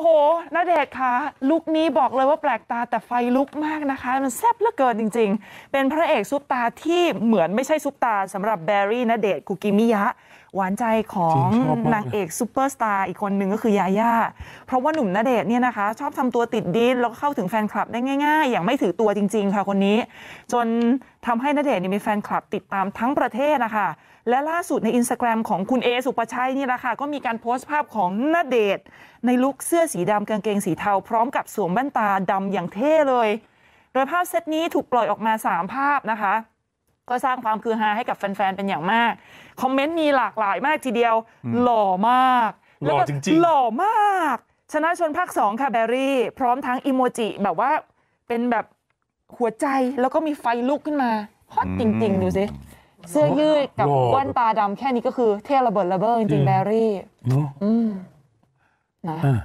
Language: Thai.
โหณเดชค่ะ ลุคนี้บอกเลยว่าแปลกตาแต่ไฟลุกมากนะคะ มันแซ่บเหลือเกินจริง ๆ เป็นพระเอกซุปตาที่เหมือนไม่ใช่ซุปตาสำหรับแบรี่ณเดชกคุกิมิยะหวานใจของนางเอกซูเปอร์สตาร์อีกคนนึงก็คือยาย่าเพราะว่าหนุ่มณเดชน์เนี่ยนะคะ ชอบทำตัวติดดินแล้วก็เข้าถึงแฟนคลับได้ง่าย ๆ อย่างไม่ถือตัวจริงๆค่ะคนนี้ จนทำให้นาเดชน์มีแฟนคลับติดตามทั้งประเทศนะคะและล่าสุดในอินสตาแกรมของคุณเอสุปชัยนี่แหละค่ะก็มีการโพสต์ภาพของณเดชน์ในลุคเสื้อสีดำกางเกงสีเทาพร้อมกับสวมแว่นตาดำอย่างเท่เลยโดยภาพเซตนี้ถูกปล่อยออกมา 3 ภาพนะคะก็สร้างความคือฮาให้กับแฟนๆเป็นอย่างมาก คอมเมนต์มีหลากหลายมากทีเดียว หล่อมาก หล่อจริง ๆ หล่อมาก ชนะชนภาคสองค่ะแบรี่ พร้อมทั้งอิโมจิ แบบว่าเป็นแบบ หัวใจแล้วก็มีไฟลุกขึ้นมาฮอตจริงๆดูสิ เสื้อยืดกับแว่นตาดำแค่นี้ก็คือเท่ระเบิดระเบ้อจริงๆแบรี่เนาะนะ